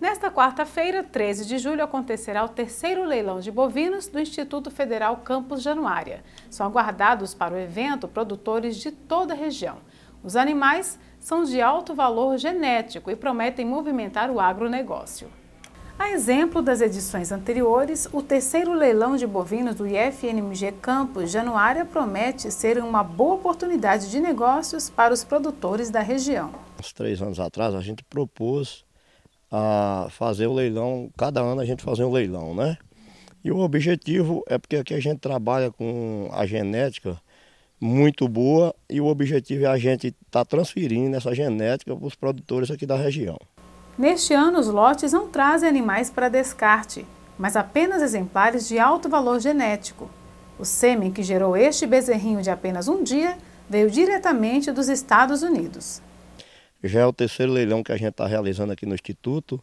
Nesta quarta-feira, 13 de julho, acontecerá o terceiro leilão de bovinos do Instituto Federal Campus Januária. São aguardados para o evento produtores de toda a região. Os animais são de alto valor genético e prometem movimentar o agronegócio. A exemplo das edições anteriores, o terceiro leilão de bovinos do IFNMG Campos Januária promete ser uma boa oportunidade de negócios para os produtores da região. Há três anos atrás, a gente propôs a fazer o leilão, cada ano a gente fazer um leilão, né? E o objetivo é porque aqui a gente trabalha com a genética muito boa e o objetivo é a gente estar tá transferindo essa genética para os produtores aqui da região. Neste ano, os lotes não trazem animais para descarte, mas apenas exemplares de alto valor genético. O sêmen que gerou este bezerrinho de apenas um dia veio diretamente dos Estados Unidos já é o terceiro leilão que a gente está realizando aqui no Instituto.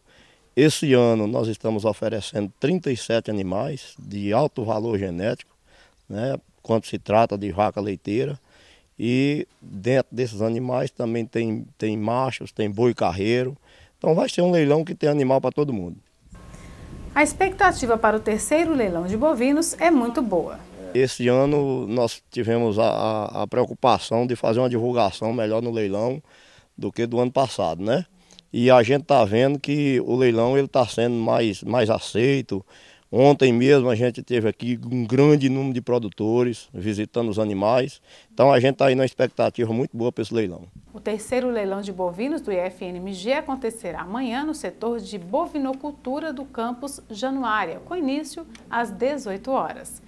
Esse ano nós estamos oferecendo 37 animais de alto valor genético, né, quando se trata de vaca leiteira. E dentro desses animais também tem, tem machos, tem boi carreiro. Então vai ser um leilão que tem animal para todo mundo. A expectativa para o terceiro leilão de bovinos é muito boa. Esse ano nós tivemos a, a, a preocupação de fazer uma divulgação melhor no leilão do que do ano passado, né? E a gente está vendo que o leilão ele está sendo mais, mais aceito. Ontem mesmo a gente teve aqui um grande número de produtores visitando os animais. Então a gente está aí numa expectativa muito boa para esse leilão. O terceiro leilão de bovinos do IFNMG acontecerá amanhã no setor de bovinocultura do campus Januária, com início às 18 horas.